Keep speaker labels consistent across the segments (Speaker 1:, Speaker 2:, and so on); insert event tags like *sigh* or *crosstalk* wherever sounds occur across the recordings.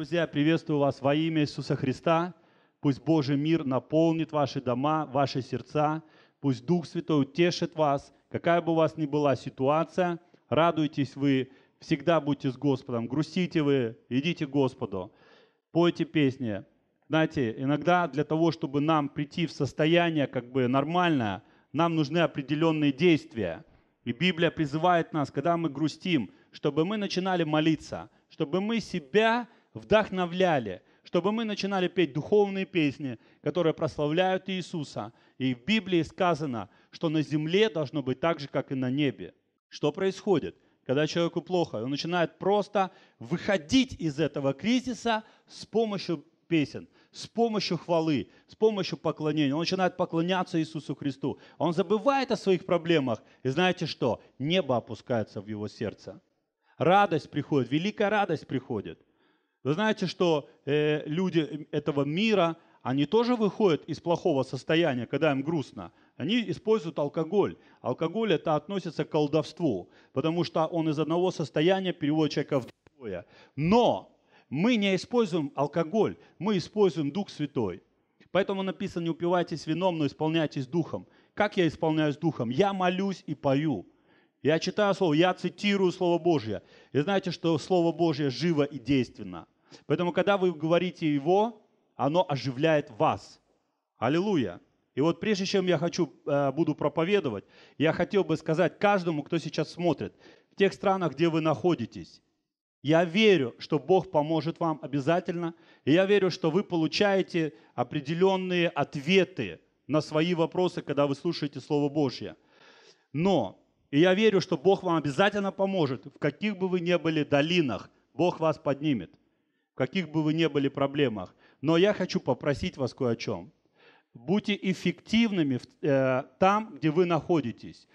Speaker 1: друзья, приветствую вас во имя Иисуса Христа. Пусть Божий мир наполнит ваши дома, ваши сердца. Пусть Дух Святой утешит вас. Какая бы у вас ни была ситуация, радуйтесь вы, всегда будьте с Господом. Грустите вы, идите к Господу. Пойте песни. Знаете, иногда для того, чтобы нам прийти в состояние как бы нормальное, нам нужны определенные действия. И Библия призывает нас, когда мы грустим, чтобы мы начинали молиться, чтобы мы себя вдохновляли, чтобы мы начинали петь духовные песни, которые прославляют Иисуса. И в Библии сказано, что на земле должно быть так же, как и на небе. Что происходит? Когда человеку плохо, он начинает просто выходить из этого кризиса с помощью песен, с помощью хвалы, с помощью поклонения. Он начинает поклоняться Иисусу Христу. Он забывает о своих проблемах. И знаете что? Небо опускается в его сердце. Радость приходит, великая радость приходит. Вы знаете, что э, люди э, этого мира, они тоже выходят из плохого состояния, когда им грустно. Они используют алкоголь. Алкоголь это относится к колдовству, потому что он из одного состояния переводит человека в другое. Но мы не используем алкоголь, мы используем Дух Святой. Поэтому написано, не упивайтесь вином, но исполняйтесь Духом. Как я исполняюсь Духом? Я молюсь и пою. Я читаю Слово, я цитирую Слово Божье. И знаете, что Слово Божье живо и действенно. Поэтому, когда вы говорите его, оно оживляет вас. Аллилуйя. И вот прежде чем я хочу, э, буду проповедовать, я хотел бы сказать каждому, кто сейчас смотрит, в тех странах, где вы находитесь, я верю, что Бог поможет вам обязательно, и я верю, что вы получаете определенные ответы на свои вопросы, когда вы слушаете Слово Божье. Но и я верю, что Бог вам обязательно поможет. В каких бы вы ни были долинах, Бог вас поднимет. В каких бы вы ни были проблемах. Но я хочу попросить вас кое о чем. Будьте эффективными э, там, где вы находитесь.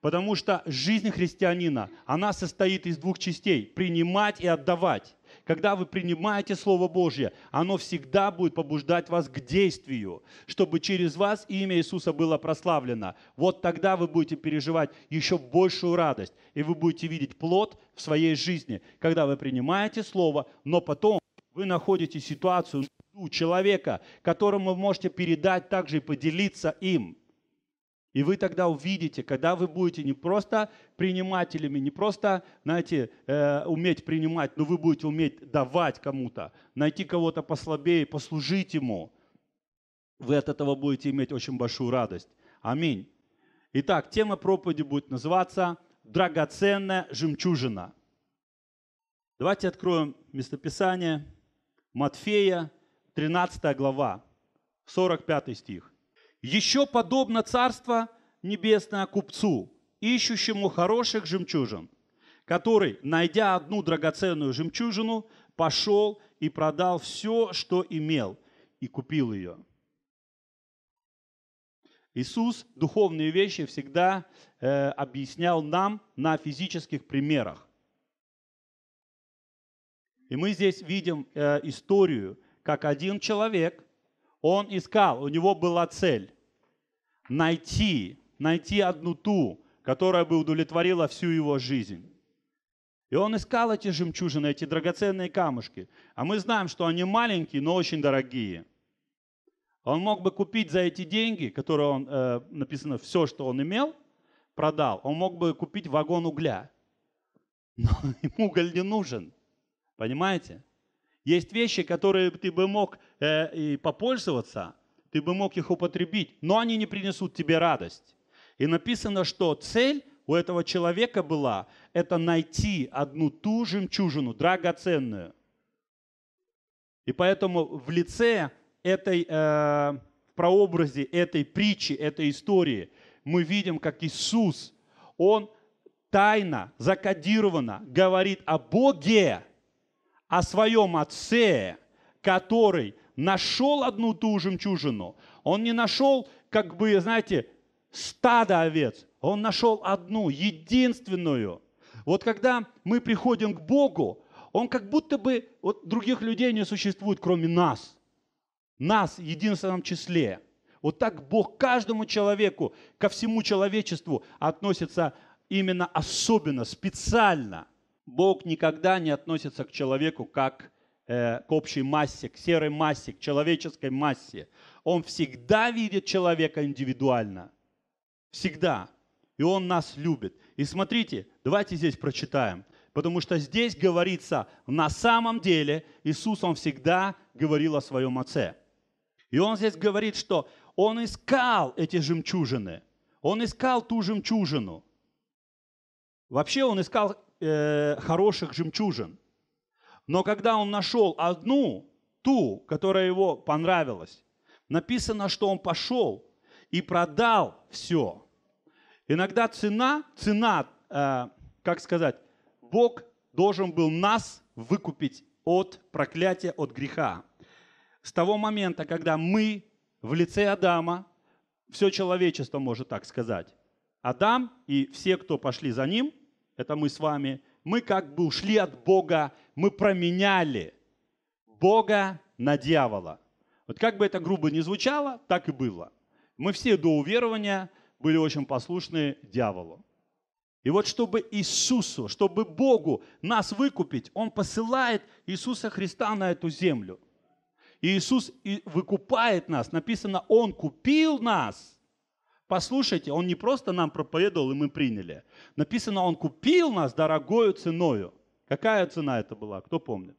Speaker 1: Потому что жизнь христианина, она состоит из двух частей. Принимать и отдавать когда вы принимаете Слово Божье, оно всегда будет побуждать вас к действию, чтобы через вас имя Иисуса было прославлено. Вот тогда вы будете переживать еще большую радость, и вы будете видеть плод в своей жизни, когда вы принимаете Слово, но потом вы находите ситуацию у человека, которому вы можете передать также и поделиться им – и вы тогда увидите, когда вы будете не просто принимателями, не просто, знаете, э, уметь принимать, но вы будете уметь давать кому-то, найти кого-то послабее, послужить ему. Вы от этого будете иметь очень большую радость. Аминь. Итак, тема проповеди будет называться «Драгоценная жемчужина». Давайте откроем местописание Матфея, 13 глава, 45 стих. Еще подобно Царство Небесное купцу, ищущему хороших жемчужин, который, найдя одну драгоценную жемчужину, пошел и продал все, что имел, и купил ее. Иисус духовные вещи всегда э, объяснял нам на физических примерах. И мы здесь видим э, историю, как один человек он искал, у него была цель – найти, найти одну ту, которая бы удовлетворила всю его жизнь. И он искал эти жемчужины, эти драгоценные камушки. А мы знаем, что они маленькие, но очень дорогие. Он мог бы купить за эти деньги, которые он, э, написано, все, что он имел, продал. Он мог бы купить вагон угля. *laughs* Но ему уголь не нужен. Понимаете? Есть вещи, которые ты бы мог э, и попользоваться, ты бы мог их употребить, но они не принесут тебе радость. И написано, что цель у этого человека была – это найти одну ту жемчужину, драгоценную. И поэтому в лице этой, э, в прообразе этой притчи, этой истории мы видим, как Иисус, Он тайно, закодированно говорит о Боге, о своем отце, который нашел одну ту жемчужину. Он не нашел, как бы, знаете, стадо овец. Он нашел одну, единственную. Вот когда мы приходим к Богу, Он как будто бы вот других людей не существует, кроме нас. Нас в единственном числе. Вот так Бог каждому человеку, ко всему человечеству относится именно особенно, специально – Бог никогда не относится к человеку как э, к общей массе, к серой массе, к человеческой массе. Он всегда видит человека индивидуально. Всегда. И Он нас любит. И смотрите, давайте здесь прочитаем. Потому что здесь говорится, на самом деле Иисус, Он всегда говорил о своем Отце. И Он здесь говорит, что Он искал эти жемчужины. Он искал ту жемчужину. Вообще Он искал э, хороших жемчужин. Но когда он нашел одну, ту, которая его понравилась, написано, что он пошел и продал все. Иногда цена, цена, э, как сказать, Бог должен был нас выкупить от проклятия, от греха. С того момента, когда мы в лице Адама, все человечество, может так сказать, Адам и все, кто пошли за ним, это мы с вами, мы как бы ушли от Бога, мы променяли Бога на дьявола. Вот как бы это грубо не звучало, так и было. Мы все до уверования были очень послушны дьяволу. И вот чтобы Иисусу, чтобы Богу нас выкупить, Он посылает Иисуса Христа на эту землю. И Иисус выкупает нас. Написано, Он купил нас – Послушайте, он не просто нам проповедовал, и мы приняли. Написано, он купил нас дорогою ценою. Какая цена это была, кто помнит?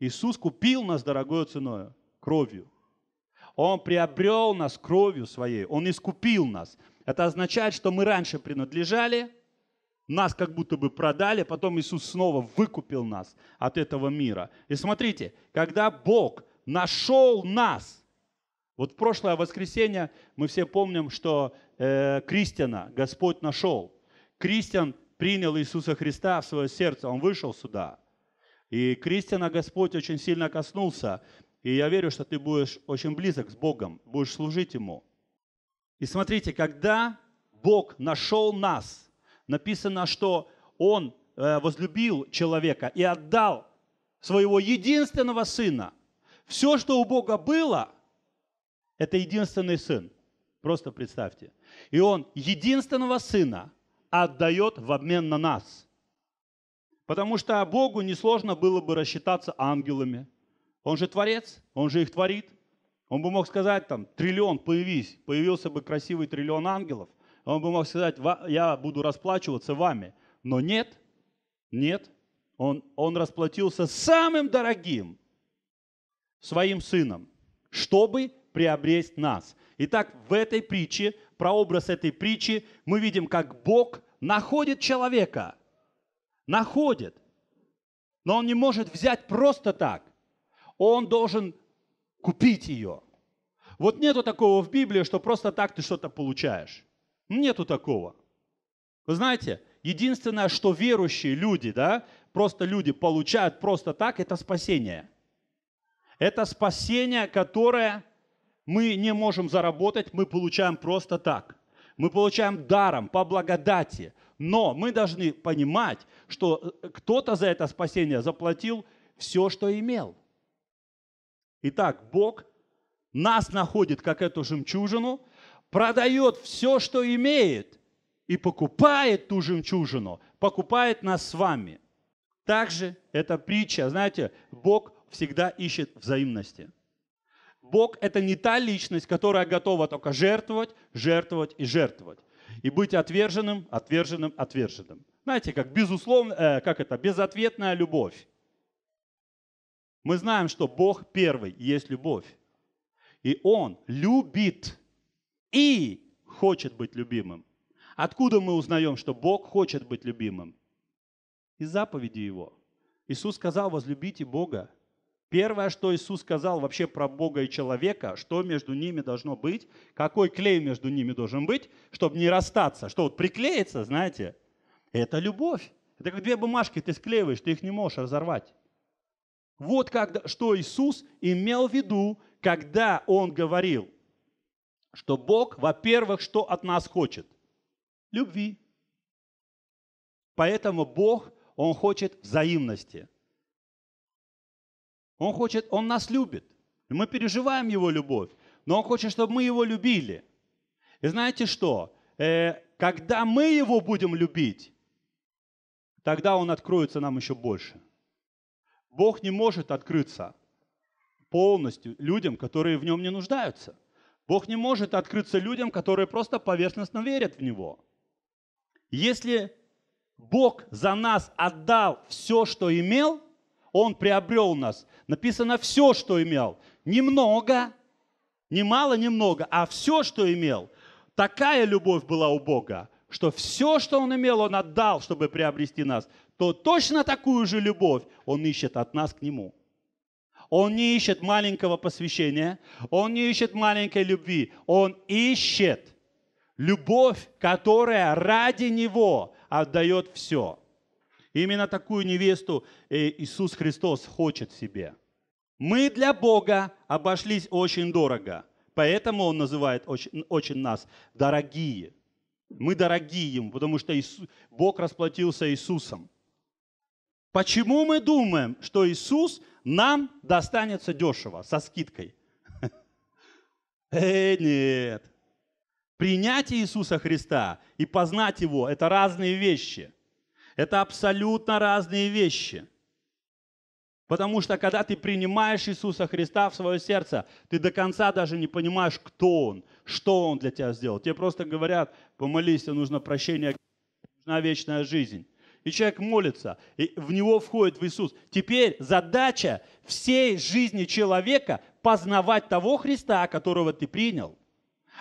Speaker 1: Иисус купил нас дорогою ценою, кровью. Он приобрел нас кровью своей, Он искупил нас. Это означает, что мы раньше принадлежали, нас как будто бы продали, потом Иисус снова выкупил нас от этого мира. И смотрите, когда Бог нашел нас – вот в прошлое воскресенье мы все помним, что э, Кристиана Господь нашел. Кристиан принял Иисуса Христа в свое сердце, он вышел сюда. И Кристина Господь очень сильно коснулся. И я верю, что ты будешь очень близок с Богом, будешь служить Ему. И смотрите, когда Бог нашел нас, написано, что Он э, возлюбил человека и отдал своего единственного сына. Все, что у Бога было – это единственный сын. Просто представьте. И он единственного сына отдает в обмен на нас. Потому что Богу несложно было бы рассчитаться ангелами. Он же творец, он же их творит. Он бы мог сказать там, триллион, появись, появился бы красивый триллион ангелов. Он бы мог сказать, я буду расплачиваться вами. Но нет, нет, он, он расплатился самым дорогим, своим сыном, чтобы приобрести нас. Итак, в этой притче, про образ этой притчи, мы видим, как Бог находит человека. Находит. Но он не может взять просто так. Он должен купить ее. Вот нету такого в Библии, что просто так ты что-то получаешь. Нету такого. Вы знаете, единственное, что верующие люди, да, просто люди получают просто так, это спасение. Это спасение, которое мы не можем заработать, мы получаем просто так. Мы получаем даром, по благодати. Но мы должны понимать, что э, кто-то за это спасение заплатил все, что имел. Итак, Бог нас находит, как эту жемчужину, продает все, что имеет, и покупает ту жемчужину, покупает нас с вами. Также эта притча, знаете, Бог всегда ищет взаимности. Бог – это не та личность, которая готова только жертвовать, жертвовать и жертвовать. И быть отверженным, отверженным, отверженным. Знаете, как безусловно, э, как это, безответная любовь. Мы знаем, что Бог первый есть любовь. И Он любит и хочет быть любимым. Откуда мы узнаем, что Бог хочет быть любимым? Из заповеди Его. Иисус сказал, возлюбите Бога Первое, что Иисус сказал вообще про Бога и человека, что между ними должно быть, какой клей между ними должен быть, чтобы не расстаться, что вот приклеится, знаете, это любовь. Это как две бумажки ты склеиваешь, ты их не можешь разорвать. Вот как, что Иисус имел в виду, когда Он говорил, что Бог, во-первых, что от нас хочет? Любви. Поэтому Бог, Он хочет взаимности. Он хочет, Он нас любит. Мы переживаем Его любовь, но Он хочет, чтобы мы Его любили. И знаете что? Э, когда мы Его будем любить, тогда Он откроется нам еще больше. Бог не может открыться полностью людям, которые в Нем не нуждаются. Бог не может открыться людям, которые просто поверхностно верят в Него. Если Бог за нас отдал все, что имел – он приобрел нас. Написано все, что имел. Немного, не мало, немного, а все, что имел. Такая любовь была у Бога, что все, что Он имел, Он отдал, чтобы приобрести нас. То точно такую же любовь Он ищет от нас к Нему. Он не ищет маленького посвящения, он не ищет маленькой любви, он ищет любовь, которая ради него отдает все. Именно такую невесту э, Иисус Христос хочет себе. Мы для Бога обошлись очень дорого. Поэтому Он называет очень, очень нас дорогие. Мы дорогие Ему, потому что Иисус, Бог расплатился Иисусом. Почему мы думаем, что Иисус нам достанется дешево, со скидкой? *laughs* Э, нет. Принятие Иисуса Христа и познать Его – это разные вещи – это абсолютно разные вещи. Потому что когда ты принимаешь Иисуса Христа в свое сердце, ты до конца даже не понимаешь, кто Он, что Он для тебя сделал. Тебе просто говорят, помолись, тебе нужно прощение, нужна вечная жизнь. И человек молится, и в него входит в Иисус. Теперь задача всей жизни человека познавать того Христа, которого ты принял.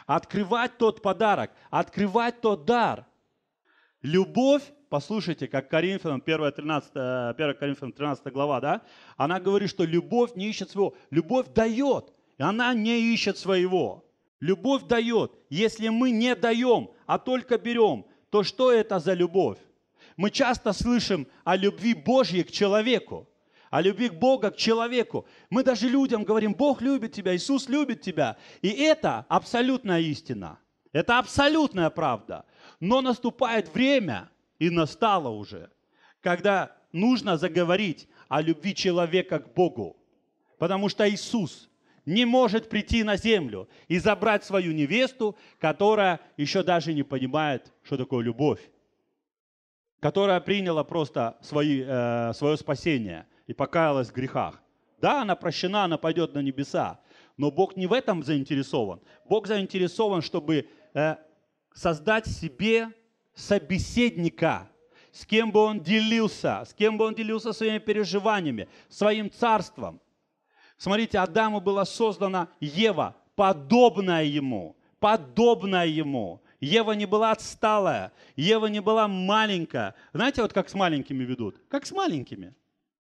Speaker 1: Открывать тот подарок, открывать тот дар. Любовь Послушайте, как Коринфянам, 1, 13, 1 Коринфянам 13 глава, да? Она говорит, что любовь не ищет своего. Любовь дает, и она не ищет своего. Любовь дает. Если мы не даем, а только берем, то что это за любовь? Мы часто слышим о любви Божьей к человеку, о любви к Бога к человеку. Мы даже людям говорим, Бог любит тебя, Иисус любит тебя. И это абсолютная истина. Это абсолютная правда. Но наступает время, и настало уже, когда нужно заговорить о любви человека к Богу. Потому что Иисус не может прийти на землю и забрать свою невесту, которая еще даже не понимает, что такое любовь, которая приняла просто свои, э, свое спасение и покаялась в грехах. Да, она прощена, она пойдет на небеса, но Бог не в этом заинтересован. Бог заинтересован, чтобы э, создать себе собеседника, с кем бы он делился, с кем бы он делился своими переживаниями, своим царством. Смотрите, Адаму была создана Ева, подобная ему, подобная ему. Ева не была отсталая, Ева не была маленькая. Знаете, вот как с маленькими ведут? Как с маленькими.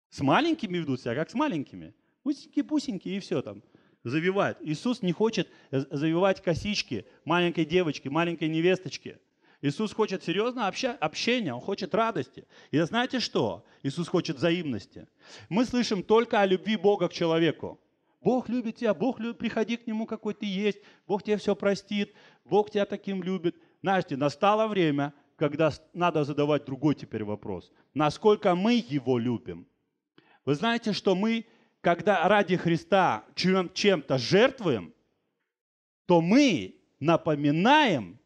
Speaker 1: С маленькими ведут себя, как с маленькими. Усеньки-пусеньки и все там завивает. Иисус не хочет э, завивать косички маленькой девочки, маленькой невесточки. Иисус хочет серьезно обща- общения, Он хочет радости. И знаете что? Иисус хочет взаимности. Мы слышим только о любви Бога к человеку. Бог любит тебя, Бог любит, приходи к Нему, какой ты есть, Бог тебе все простит, Бог тебя таким любит. Знаете, настало время, когда надо задавать другой теперь вопрос. Насколько мы Его любим? Вы знаете, что мы, когда ради Христа чем- чем-то жертвуем, то мы напоминаем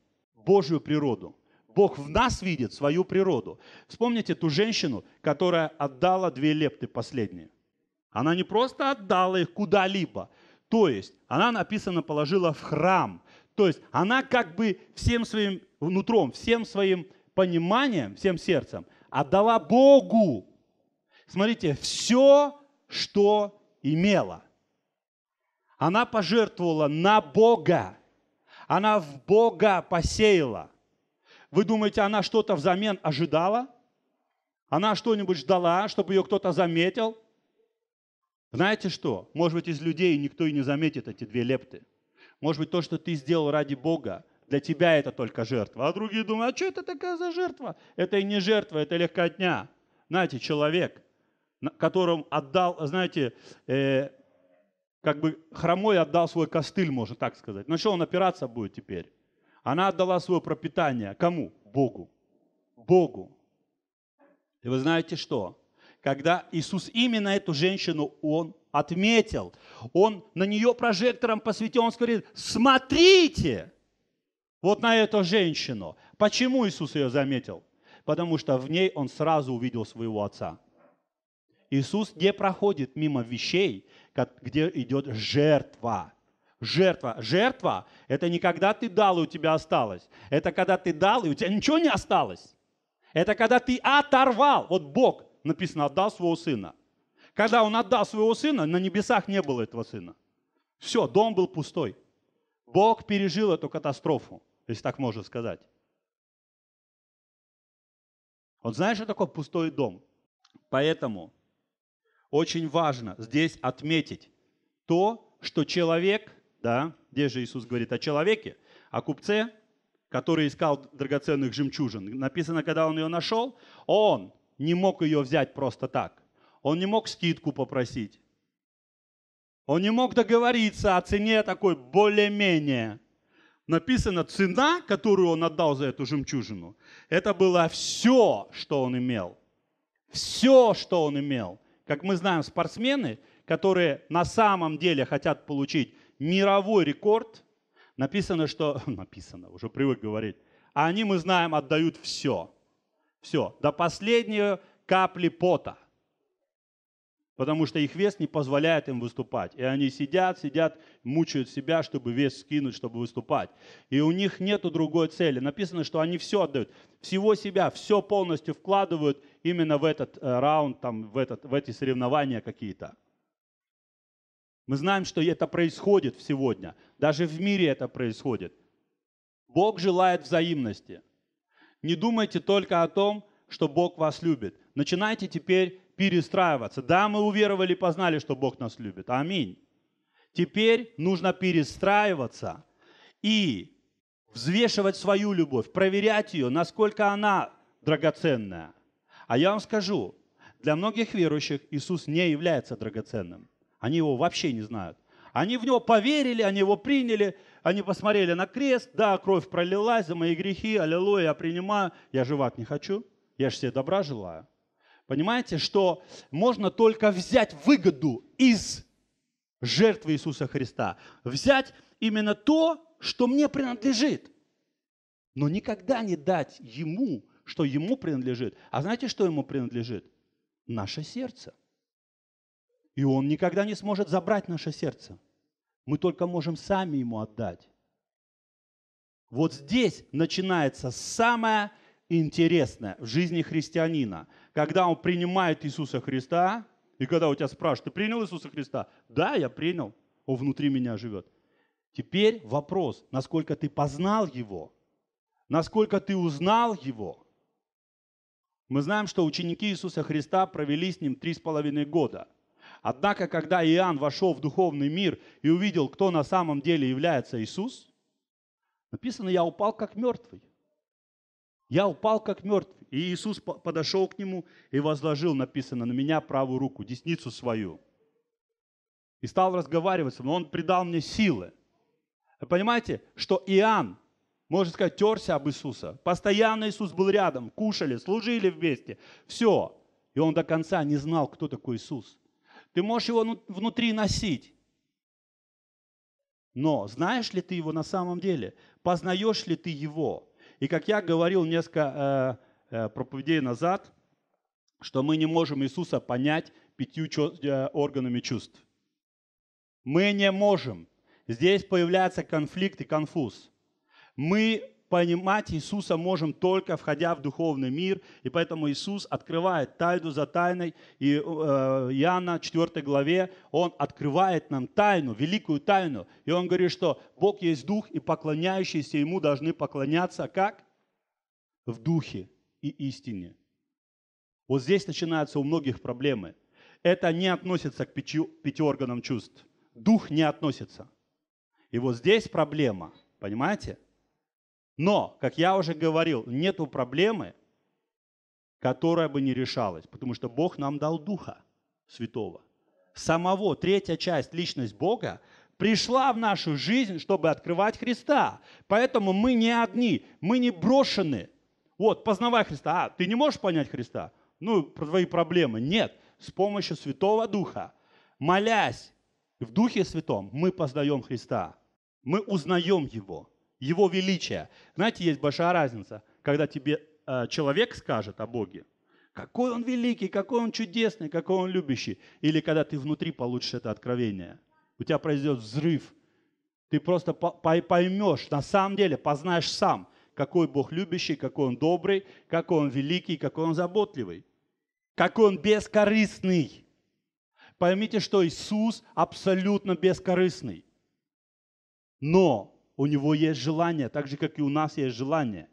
Speaker 1: Божью природу. Бог в нас видит свою природу. Вспомните ту женщину, которая отдала две лепты последние. Она не просто отдала их куда-либо. То есть она, написано, положила в храм. То есть она как бы всем своим нутром, всем своим пониманием, всем сердцем отдала Богу. Смотрите, все, что имела. Она пожертвовала на Бога. Она в Бога посеяла. Вы думаете, она что-то взамен ожидала? Она что-нибудь ждала, чтобы ее кто-то заметил? Знаете что? Может быть, из людей никто и не заметит эти две лепты. Может быть, то, что ты сделал ради Бога, для тебя это только жертва. А другие думают, а что это такая за жертва? Это и не жертва, это легкотня. Знаете, человек, которому отдал, знаете, э, как бы хромой отдал свой костыль, можно так сказать. На что он опираться будет теперь? Она отдала свое пропитание. Кому? Богу. Богу. И вы знаете что? Когда Иисус именно эту женщину Он отметил, Он на нее прожектором посветил, Он говорит, смотрите вот на эту женщину. Почему Иисус ее заметил? Потому что в ней Он сразу увидел своего Отца. Иисус не проходит мимо вещей, где идет жертва. Жертва. Жертва – это не когда ты дал, и у тебя осталось. Это когда ты дал, и у тебя ничего не осталось. Это когда ты оторвал. Вот Бог, написано, отдал своего сына. Когда он отдал своего сына, на небесах не было этого сына. Все, дом был пустой. Бог пережил эту катастрофу, если так можно сказать. Он знает, что такое пустой дом. Поэтому очень важно здесь отметить то, что человек, да, где же Иисус говорит о человеке, о купце, который искал драгоценных жемчужин. Написано, когда он ее нашел, он не мог ее взять просто так. Он не мог скидку попросить. Он не мог договориться о цене такой более-менее. Написано, цена, которую он отдал за эту жемчужину, это было все, что он имел. Все, что он имел. Как мы знаем, спортсмены, которые на самом деле хотят получить мировой рекорд, написано, что... *laughs* Написано, уже привык говорить. А они, мы знаем, отдают все. Все, до последней капли пота. Потому что их вес не позволяет им выступать. И они сидят, сидят, мучают себя, чтобы вес скинуть, чтобы выступать. И у них нет другой цели. Написано, что они все отдают. Всего себя, все полностью вкладывают именно в этот э, раунд, там, в, этот, в эти соревнования какие-то. Мы знаем, что это происходит сегодня. Даже в мире это происходит. Бог желает взаимности. Не думайте только о том, что Бог вас любит. Начинайте теперь перестраиваться. Да, мы уверовали и познали, что Бог нас любит. Аминь. Теперь нужно перестраиваться и взвешивать свою любовь, проверять ее, насколько она драгоценная. А я вам скажу, для многих верующих Иисус не является драгоценным. Они его вообще не знают. Они в него поверили, они его приняли, они посмотрели на крест, да, кровь пролилась за мои грехи, аллилуйя, я принимаю, я жевать не хочу, я же себе добра желаю. Понимаете, что можно только взять выгоду из жертвы Иисуса Христа, взять именно то, что мне принадлежит, но никогда не дать Ему что ему принадлежит. А знаете, что ему принадлежит? Наше сердце. И он никогда не сможет забрать наше сердце. Мы только можем сами ему отдать. Вот здесь начинается самое интересное в жизни христианина. Когда он принимает Иисуса Христа, и когда у тебя спрашивают, ты принял Иисуса Христа? Да, я принял. Он внутри меня живет. Теперь вопрос, насколько ты познал Его, насколько ты узнал Его, мы знаем, что ученики Иисуса Христа провели с ним три с половиной года. Однако, когда Иоанн вошел в духовный мир и увидел, кто на самом деле является Иисус, написано, я упал как мертвый. Я упал как мертвый. И Иисус подошел к нему и возложил, написано, на меня правую руку, десницу свою. И стал разговаривать со мной. Он придал мне силы. Вы понимаете, что Иоанн можно сказать, терся об Иисуса. Постоянно Иисус был рядом, кушали, служили вместе. Все. И он до конца не знал, кто такой Иисус. Ты можешь его внутри носить. Но знаешь ли ты его на самом деле? Познаешь ли ты его? И как я говорил несколько э, э, проповедей назад, что мы не можем Иисуса понять пятью чё, э, органами чувств. Мы не можем. Здесь появляется конфликт и конфуз. Мы понимать Иисуса можем только входя в духовный мир, и поэтому Иисус открывает тайну за тайной, и э, Иоанна 4 главе Он открывает нам тайну, великую тайну, и Он говорит, что Бог есть Дух, и поклоняющиеся Ему должны поклоняться как? В Духе и истине. Вот здесь начинаются у многих проблемы. Это не относится к пяти, пяти органам чувств. Дух не относится. И вот здесь проблема, понимаете? Но, как я уже говорил, нету проблемы, которая бы не решалась, потому что Бог нам дал Духа Святого. Самого, третья часть, личность Бога, пришла в нашу жизнь, чтобы открывать Христа. Поэтому мы не одни, мы не брошены. Вот, познавай Христа. А, ты не можешь понять Христа? Ну, про твои проблемы. Нет, с помощью Святого Духа, молясь в Духе Святом, мы познаем Христа. Мы узнаем Его его величия. Знаете, есть большая разница, когда тебе э, человек скажет о Боге, какой он великий, какой он чудесный, какой он любящий, или когда ты внутри получишь это откровение. У тебя произойдет взрыв. Ты просто поймешь, на самом деле познаешь сам, какой Бог любящий, какой он добрый, какой он великий, какой он заботливый, какой он бескорыстный. Поймите, что Иисус абсолютно бескорыстный. Но у него есть желание, так же, как и у нас есть желание.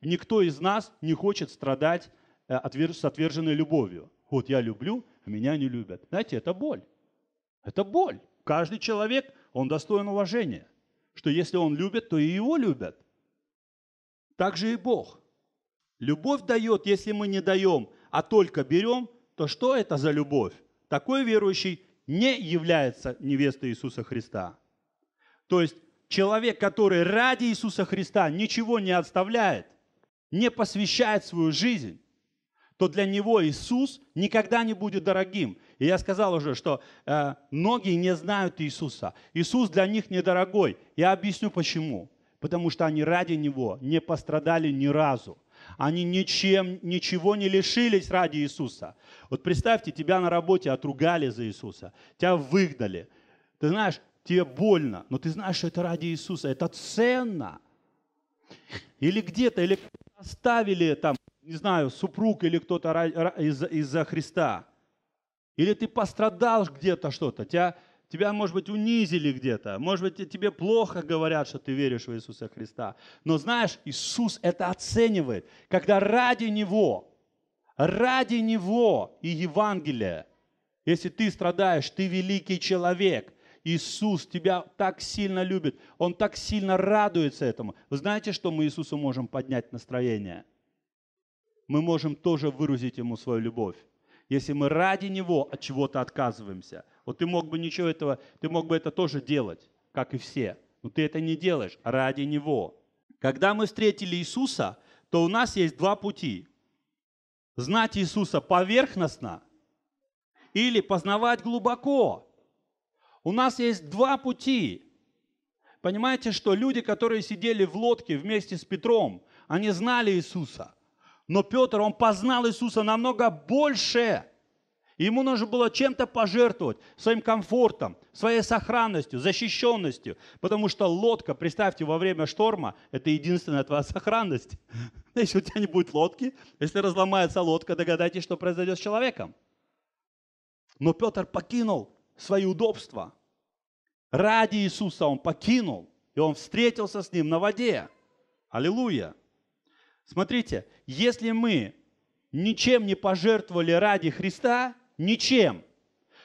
Speaker 1: Никто из нас не хочет страдать э, с отверженной любовью. Вот я люблю, а меня не любят. Знаете, это боль. Это боль. Каждый человек, он достоин уважения, что если он любит, то и его любят. Так же и Бог. Любовь дает, если мы не даем, а только берем, то что это за любовь? Такой верующий не является невестой Иисуса Христа. То есть Человек, который ради Иисуса Христа ничего не отставляет, не посвящает свою жизнь, то для него Иисус никогда не будет дорогим. И я сказал уже, что э, многие не знают Иисуса. Иисус для них недорогой. Я объясню почему. Потому что они ради Него не пострадали ни разу. Они ничем, ничего не лишились ради Иисуса. Вот представьте, тебя на работе отругали за Иисуса, тебя выгнали. Ты знаешь, тебе больно, но ты знаешь, что это ради Иисуса, это ценно. Или где-то, или оставили там, не знаю, супруг или кто-то из-за из Христа. Или ты пострадал где-то что-то, тебя, тебя, может быть, унизили где-то, может быть, тебе плохо говорят, что ты веришь в Иисуса Христа. Но знаешь, Иисус это оценивает, когда ради Него, ради Него и Евангелия, если ты страдаешь, ты великий человек – Иисус тебя так сильно любит, Он так сильно радуется этому. Вы знаете, что мы Иисусу можем поднять настроение? Мы можем тоже выразить Ему свою любовь. Если мы ради Него от чего-то отказываемся. Вот ты мог бы ничего этого, ты мог бы это тоже делать, как и все. Но ты это не делаешь ради Него. Когда мы встретили Иисуса, то у нас есть два пути. Знать Иисуса поверхностно или познавать глубоко. У нас есть два пути. Понимаете, что люди, которые сидели в лодке вместе с Петром, они знали Иисуса. Но Петр, он познал Иисуса намного больше. Ему нужно было чем-то пожертвовать, своим комфортом, своей сохранностью, защищенностью. Потому что лодка, представьте, во время шторма, это единственная твоя сохранность. *laughs* Если у тебя не будет лодки, если разломается лодка, догадайтесь, что произойдет с человеком. Но Петр покинул свои удобства. Ради Иисуса он покинул, и он встретился с ним на воде. Аллилуйя! Смотрите, если мы ничем не пожертвовали ради Христа, ничем,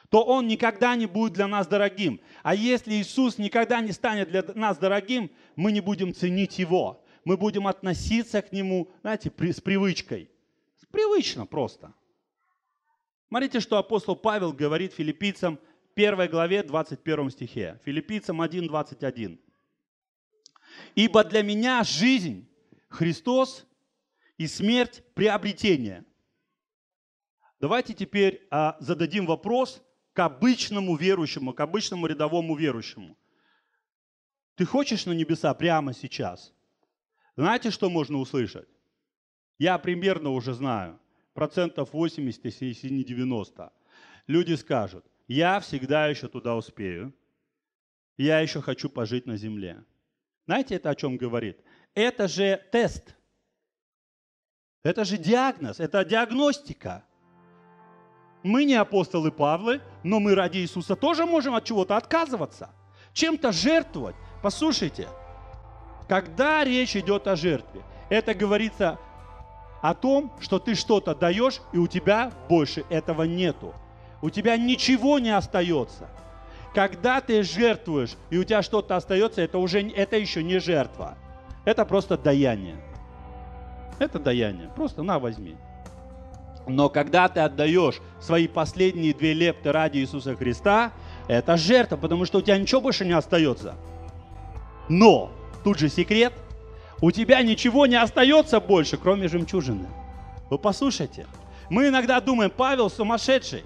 Speaker 1: то Он никогда не будет для нас дорогим. А если Иисус никогда не станет для нас дорогим, мы не будем ценить Его. Мы будем относиться к Нему, знаете, с привычкой. Привычно просто. Смотрите, что апостол Павел говорит филиппийцам – 1 главе 21 стихе, филиппийцам 1, 21. «Ибо для меня жизнь – Христос и смерть – приобретение». Давайте теперь а, зададим вопрос к обычному верующему, к обычному рядовому верующему. Ты хочешь на небеса прямо сейчас? Знаете, что можно услышать? Я примерно уже знаю, процентов 80, если не 90. Люди скажут, я всегда еще туда успею, я еще хочу пожить на земле. Знаете, это о чем говорит? Это же тест, это же диагноз, это диагностика. Мы не апостолы Павлы, но мы ради Иисуса тоже можем от чего-то отказываться, чем-то жертвовать. Послушайте, когда речь идет о жертве, это говорится о том, что ты что-то даешь, и у тебя больше этого нету у тебя ничего не остается. Когда ты жертвуешь, и у тебя что-то остается, это уже это еще не жертва. Это просто даяние. Это даяние. Просто на, возьми. Но когда ты отдаешь свои последние две лепты ради Иисуса Христа, это жертва, потому что у тебя ничего больше не остается. Но, тут же секрет, у тебя ничего не остается больше, кроме жемчужины. Вы послушайте. Мы иногда думаем, Павел сумасшедший.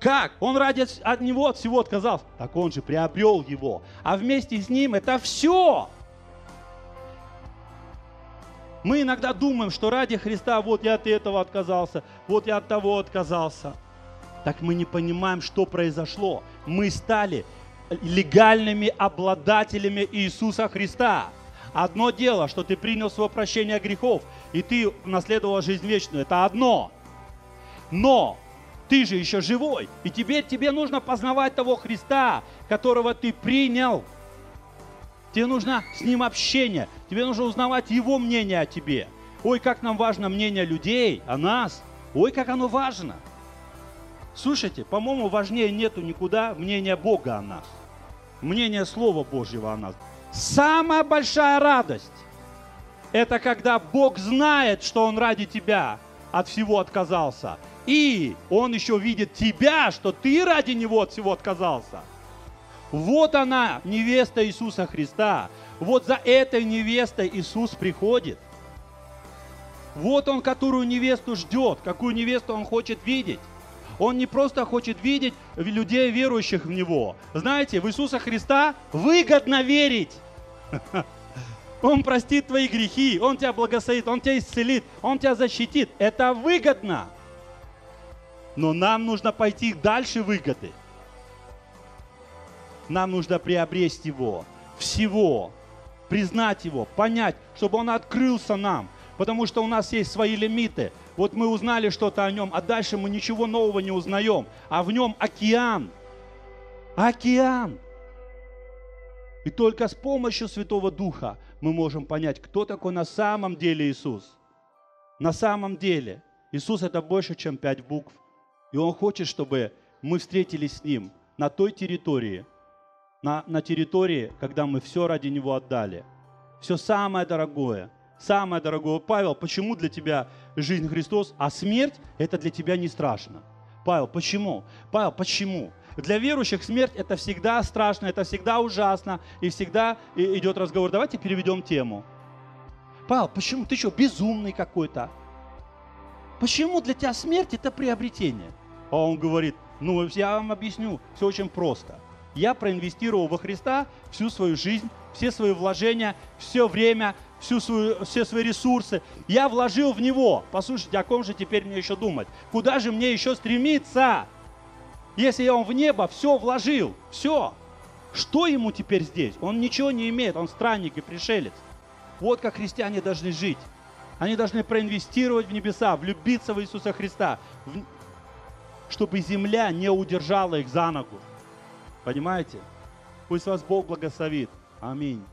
Speaker 1: Как? Он ради от него от всего отказался. Так он же приобрел его. А вместе с ним это все. Мы иногда думаем, что ради Христа вот я от этого отказался, вот я от того отказался. Так мы не понимаем, что произошло. Мы стали легальными обладателями Иисуса Христа. Одно дело, что ты принял свое прощение грехов, и ты наследовал жизнь вечную. Это одно. Но ты же еще живой. И тебе тебе нужно познавать того Христа, которого ты принял. Тебе нужно с ним общение. Тебе нужно узнавать его мнение о тебе. Ой, как нам важно мнение людей о нас. Ой, как оно важно. Слушайте, по-моему, важнее нету никуда мнение Бога о нас. Мнение Слова Божьего о нас. Самая большая радость – это когда Бог знает, что Он ради тебя от всего отказался – и он еще видит тебя, что ты ради него от всего отказался. Вот она, невеста Иисуса Христа. Вот за этой невестой Иисус приходит. Вот он, которую невесту ждет, какую невесту он хочет видеть. Он не просто хочет видеть людей, верующих в Него. Знаете, в Иисуса Христа выгодно верить. *laughs* Он простит твои грехи, Он тебя благословит, Он тебя исцелит, Он тебя защитит. Это выгодно. Но нам нужно пойти дальше выгоды. Нам нужно приобрести его, всего, признать его, понять, чтобы он открылся нам, потому что у нас есть свои лимиты. Вот мы узнали что-то о нем, а дальше мы ничего нового не узнаем, а в нем океан. Океан. И только с помощью Святого Духа мы можем понять, кто такой на самом деле Иисус. На самом деле Иисус это больше, чем пять букв. И Он хочет, чтобы мы встретились с Ним на той территории, на, на территории, когда мы все ради Него отдали. Все самое дорогое, самое дорогое. Павел, почему для тебя жизнь Христос, а смерть – это для тебя не страшно? Павел, почему? Павел, почему? Для верующих смерть – это всегда страшно, это всегда ужасно, и всегда идет разговор. Давайте переведем тему. Павел, почему? Ты что, безумный какой-то? Почему для тебя смерть – это приобретение? А он говорит, ну я вам объясню, все очень просто. Я проинвестировал во Христа всю свою жизнь, все свои вложения, все время, всю свою, все свои ресурсы. Я вложил в Него. Послушайте, о ком же теперь мне еще думать? Куда же мне еще стремиться? Если я вам в небо все вложил, все. Что ему теперь здесь? Он ничего не имеет, он странник и пришелец. Вот как христиане должны жить. Они должны проинвестировать в небеса, влюбиться в Иисуса Христа, чтобы земля не удержала их за ногу. Понимаете? Пусть вас Бог благословит. Аминь.